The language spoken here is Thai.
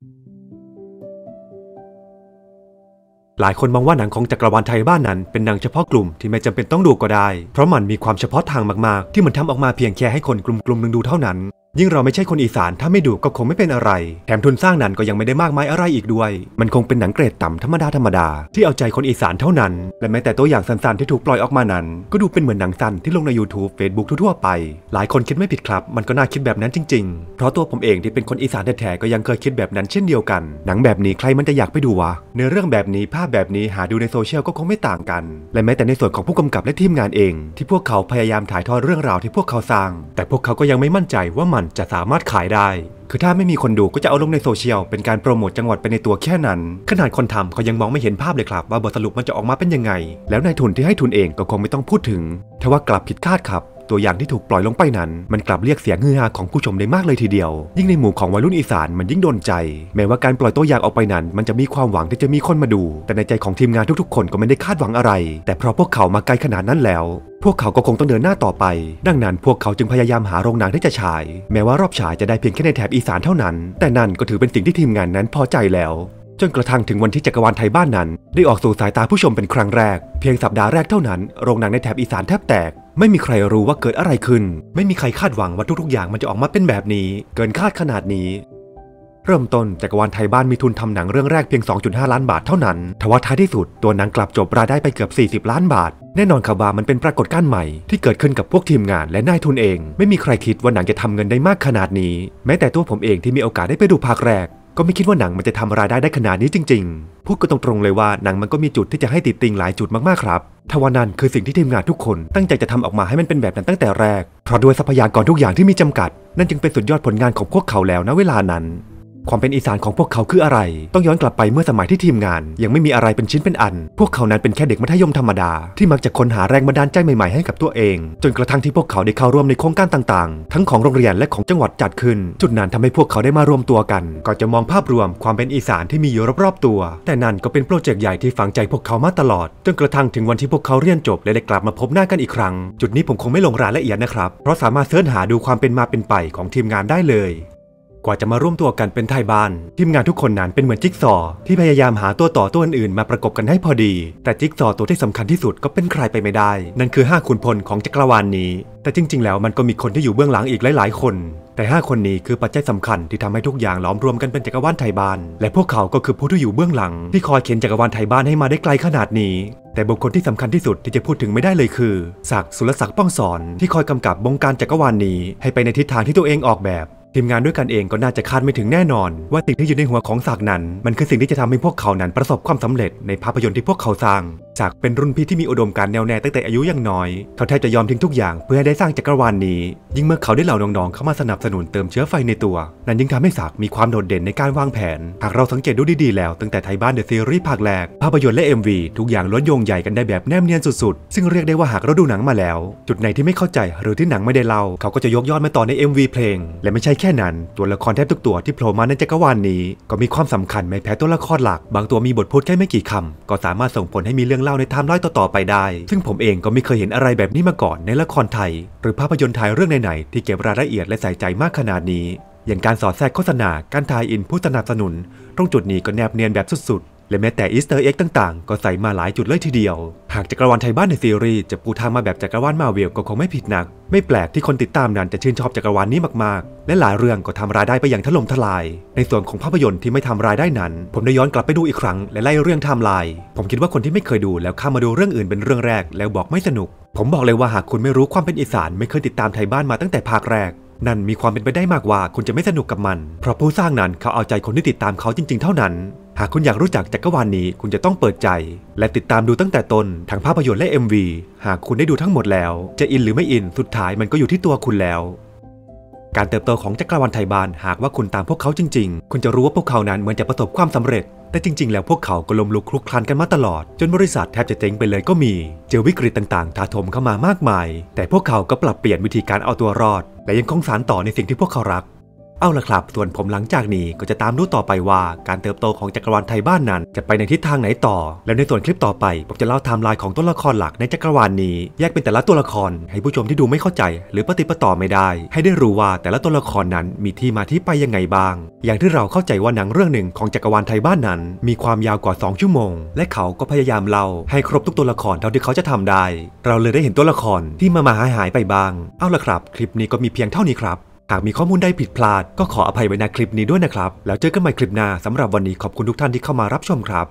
หลายคนมองว่าหนังของจักรวาลไทยบ้านนั้นเป็นหนังเฉพาะกลุ่มที่ไม่จำเป็นต้องดูก็ได้ เพราะมันมีความเฉพาะทางมาก ๆ ที่มันทำออกมาเพียงแค่ให้คนกลุ่มๆหนึ่งดูเท่านั้นยิ่งเราไม่ใช่คนอีสานถ้าไม่ดูก็คงไม่เป็นอะไร แถมทุนสร้างนั้นก็ยังไม่ได้มากมายอะไรอีกด้วย มันคงเป็นหนังเกรดต่ำธรรมดาธรรมดาที่เอาใจคนอีสานเท่านั้น และแม้แต่ตัวอย่างสั้นๆที่ถูกปล่อยออกมานั้น ก็ดูเป็นเหมือนหนังสั้นที่ลงใน YouTube Facebook ทั่วๆไป หลายคนคิดไม่ผิดครับมันก็น่าคิดแบบนั้นจริงๆ เพราะตัวผมเองที่เป็นคนอีสานแท้ๆก็ยังเคยคิดแบบนั้นเช่นเดียวกันหนังแบบนี้ใครมันจะอยากไปดูวะเนื้อเรื่องแบบนี้ ภาพแบบนี้หาดูในโซเชียลก็คงไม่ต่างกัน และแม้แต่ในส่วนของผู้กำกับและทีมงานเองที่พวกเขาพยายามถ่ายทอดเรื่องราวที่พวกเขาสร้าง แต่พวกเขาก็ยังไม่มั่นใจว่ามัันจะสามารถขายได้ คือถ้าไม่มีคนดูก็จะเอาลงในโซเชียล เป็นการโปรโมทจังหวัดไปในตัวแค่นั้น ขนาดคนทำเขายังมองไม่เห็นภาพเลยครับ ว่าบทสรุปมันจะออกมาเป็นยังไง แล้วนายทุนที่ให้ทุนเองก็คงไม่ต้องพูดถึงทว่ากลับผิดคาดครับตัวอย่างที่ถูกปล่อยลงไปนั้น มันกลับเรียกเสียงฮือฮาของผู้ชมได้มากเลยทีเดียว ยิ่งในหมู่ของวัยรุ่นอีสานมันยิ่งโดนใจ แม้ว่าการปล่อยตัวอย่างออกไปนั้น มันจะมีความหวังที่จะมีคนมาดู แต่ในใจของทีมงานทุก ๆ คนก็ไม่ได้คาดหวังอะไร แต่เพราะพวกเขามาไกลขนาดนั้นแล้ว พวกเขาก็คงต้องเดินหน้าต่อไปดังนั้นพวกเขาจึงพยายามหาโรงหนังที่จะฉาย แม้ว่ารอบฉายจะได้เพียงแค่ในแถบอีสานเท่านั้นแต่นั่นก็ถือเป็นสิ่งที่ทีมงานนั้นพอใจแล้ว จนกระทั่งถึงวันที่จักรวาลไทยบ้านนั้นได้ออกสู่สายตาผู้ชมเป็นครั้งแรก เพียงสัปดาห์แรกเท่านั้น โรงหนังในแถบอีสานแทบแตกไม่มีใครรู้ว่าเกิดอะไรขึ้น ไม่มีใครคาดหวังว่าทุกๆ อย่างมันจะออกมาเป็นแบบนี้ เกินคาดขนาดนี้ เริ่มต้นจักรวาลไทยบ้านมีทุนทำหนังเรื่องแรกเพียง 2.5 ล้านบาทเท่านั้นทว่าท้ายที่สุดตัวหนังกลับจบ รายได้ไปเกือบ 40 ล้านบาท แน่นอนครับว่ามันเป็นปรากฏการณ์ใหม่ ที่เกิดขึ้นกับพวกทีมงานและนายทุนเอง ไม่มีใครคิดว่าหนังจะทำเงินได้มากขนาดนี้ แม้แต่ตัวผมเองที่มีโอกาสได้ไปดูภาคแรกก็ไม่คิดว่าหนังมันจะทำรายได้ได้ขนาดนี้จริง ๆ พูดก็ตรงๆ เลยว่าหนังมันก็มีจุดที่จะให้ติดติงหลายจุดมากๆครับ ทว่านั้นคือสิ่งที่ทีมงานทุกคน ตั้งใจจะทำออกมาให้มันเป็นแบบนั้นตั้งแต่แรกเพราะด้วยทรัพยากรทุกอย่างที่มีจำกัดนั่นจึงเป็นสุดยอดผลงานของพวกเขาแล้วณเวลานั้นความเป็นอีสานของพวกเขาคืออะไร ต้องย้อนกลับไปเมื่อสมัยที่ทีมงาน ยังไม่มีอะไรเป็นชิ้นเป็นอัน พวกเขานั้นเป็นแค่เด็กมัธยมธรรมดา ที่มักจะค้นหาแรงบันดาลใจใหม่ๆให้กับตัวเอง จนกระทั่งที่พวกเขาได้เข้าร่วมในโครงการต่างๆ ทั้งของโรงเรียนและของจังหวัดจัดขึ้น จุดนั้นทำให้พวกเขาได้มารวมตัวกันก่อนจะมองภาพรวม ความเป็นอีสานที่มีอยู่รอบๆ ตัว แต่นั่นก็เป็นโปรเจกต์ใหญ่ที่ฝังใจพวกเขามาตลอด จนกระทั่งถึงวันที่พวกเขาเรียนจบและได้กลับมาพบหน้ากันอีกครั้ง จุดนี้ผมคงไม่ลงรายละเอียดนะครับ เพราะสามารถเสิร์ชหาดูความเป็นมาเป็นไปของทีมงานได้เลยกว่าจะมาร่วมตัวกันเป็นไทยบ้าน ทีมงานทุกคนนั้นเป็นเหมือนจิ๊กซอที่พยายามหาตัวต่อตัวอื่นๆมาประกบกันให้พอดี แต่จิ๊กซอตัวที่สำคัญที่สุดก็เป็นใครไปไม่ได้ นั่นคือ5ขุนพลของจักรวาลนนี้แต่จริง ๆ แล้วมันก็มีคนที่อยู่เบื้องหลังอีกหลาย ๆ คน แต่ 5 คนนี้คือปัจจัยสำคัญ ที่ทำให้ทุกอย่างล้อมรวมกันเป็นจักรวาลไทยบ้าน และพวกเขาก็คือผู้ที่อยู่เบื้องหลังที่คอยเข็นจักรวาลไทยบ้านให้มาได้ไกลขนาดนี้ แต่บุคคลที่สำคัญที่สุดที่จะพูดถึงไม่ได้เลยคือศักดิ์สุรศักดิ์ป้องสอน ที่คอยกำกับบงการจักรวาลนนี้ ให้ไปในทิศทางที่ตัวเองออกแบบทีมงานด้วยกันเองก็น่าจะคาดไม่ถึงแน่นอน ว่าสิ่งที่อยู่ในหัวของศักนั้นมันคือสิ่งที่จะทำให้พวกเขานั้นประสบความสำเร็จในภาพยนตร์ที่พวกเขาสร้าง จากเป็นรุ่นพี่ที่มีอุดมการแนวแน่ตั้งแต่อายุยังน้อย เขาแทบจะยอมทิ้งทุกอย่างเพื่อให้ได้สร้างจักรวาลนนี้ยิ่งเมื่อเขาได้เหล่าน้องๆเข้ามาสนับสนุนเติมเชื้อไฟในตัว นั้นยิ่งทำให้ศักมีความโดดเด่นในการวางแผน หากเราสังเกตดูดีๆแล้วตั้งแต่ไทยบ้านเดอะซีรีส์ภาคแรก ภาพยนตร์และ MV ทุกอย่างล้วนโยงใหญ่กันได้แบบแนบเนียนสุดๆ ซึ่งเรียกได้ว่าหากเราดูหนังมาแล้ว จุดไหนที่ไม่เข้าใจหรือที่หนังไม่ได้เล่า เขาก็จะยกยอดมาต่อใน MV เพลง และไม่ใช่แค่นั้นตัวละครแทบทุกตัวที่โผล่มาในจักรวาลนนี้ ก็มีความสำคัญไม่แพ้ตัวละครหลัก บางตัวมีบทพูดแค่ไม่กี่คำ ก็สามารถส่งผลให้มีเรื่องเล่าในไทม์ไลน์ต่อๆไปได้ซึ่งผมเองก็ไม่เคยเห็นอะไรแบบนี้มาก่อนในละครไทย หรือภาพยนตร์ไทยเรื่องไหนที่เก็บรายละเอียดและใส่ใจมากขนาดนี้ อย่างการสอดแทรกโฆษณา การทายอินผู้สนับสนุน ตรงจุดนี้ก็แนบเนียนแบบสุดๆ และแม้แต่อีสเตอร์เอ็กต่างๆ ก็ใส่มาหลายจุดเลยทีเดียว หากจักรวาลไทยบ้านในซีรีส์จะปูทางมาแบบจักรวาลมาเวลก็คงไม่ผิดนัก ไม่แปลกที่คนติดตามนั้นจะชื่นชอบจักรวาลนี้มาก ๆ และหลายเรื่องก็ทำรายได้ไปอย่างถล่มทลาย ในส่วนของภาพยนตร์ที่ไม่ทำรายได้นั้น ผมได้ย้อนกลับไปดูอีกครั้ง และไล่เรื่องไทม์ไลน์ผมคิดว่าคนที่ไม่เคยดูแล้วข้ามาดูเรื่องอื่นเป็นเรื่องแรก แล้วบอกไม่สนุกผมบอกเลยว่าหากคุณไม่รู้ความเป็นอีสาน ไม่เคยติดตามไทยบ้านมาตั้งแต่ภาคแรก นั่นมีความเป็นไปได้มากว่าคุณจะไม่สนุกกับมัน เพราะผู้สร้างนั้นเขาเอาใจคนที่ติดตามเขาจริง ๆ เท่านั้น หากคุณอยากรู้จักจักรวาลนนี้คุณจะต้องเปิดใจ และติดตามดูตั้งแต่ต้นทั้งภาพยนตร์และ MV หากคุณได้ดูทั้งหมดแล้ว จะอินหรือไม่อินสุดท้ายมันก็อยู่ที่ตัวคุณแล้ว การเติบโตของจักรวาลไทยบานหากว่าคุณตามพวกเขาจริง ๆ คุณจะรู้ว่าพวกเขานั้นเหมือนจะประสบความสำเร็จแต่จริงๆแล้วพวกเขาก็ล้มลุกคลุกคลานกันมาตลอด จนบริษัทแทบจะเจ๊งไปเลยก็มี เจอวิกฤตต่าง ๆ ถาโถมเข้ามามากมาย แต่พวกเขาก็ปรับเปลี่ยนวิธีการเอาตัวรอด และยังคงสานต่อในสิ่งที่พวกเขารักเอาละครับส่วนผมหลังจากนี้ก็จะตามดูต่อไปว่า การเติบโตของจักรวาลไทยบ้านนั้น จะไปในทิศทางไหนต่อ แล้วในส่วนคลิปต่อไปผมจะเล่าไทม์ไลน์ของตัวละครหลักในจักรวาลนนี้แยกเป็นแต่ละตัวละครให้ผู้ชมที่ดูไม่เข้าใจ หรือปฏิปต่อไม่ได้ ให้ได้รู้ว่าแต่ละตัวละครนั้นมีที่มาที่ไปยังไงบ้าง อย่างที่เราเข้าใจว่าหนังเรื่องหนึ่งของจักรวาลไทยบ้านนั้น มีความยาวกว่า 2 ชั่วโมง และเขาก็พยายามเล่าให้ครบทุกตัวละครเท่าที่เขาจะทำได้ เราเลยได้เห็นตัวละครที่มามาหายหายไปบ้างเอาละครับ คลิปนี้ก็มีเพียงเท่านี้ครับหากมีข้อมูลใดผิดพลาดก็ขออภัยไว้ในคลิปนี้ด้วยนะครับ แล้วเจอกันใหม่คลิปหน้าสำหรับวันนี้ขอบคุณทุกท่านที่เข้ามารับชมครับ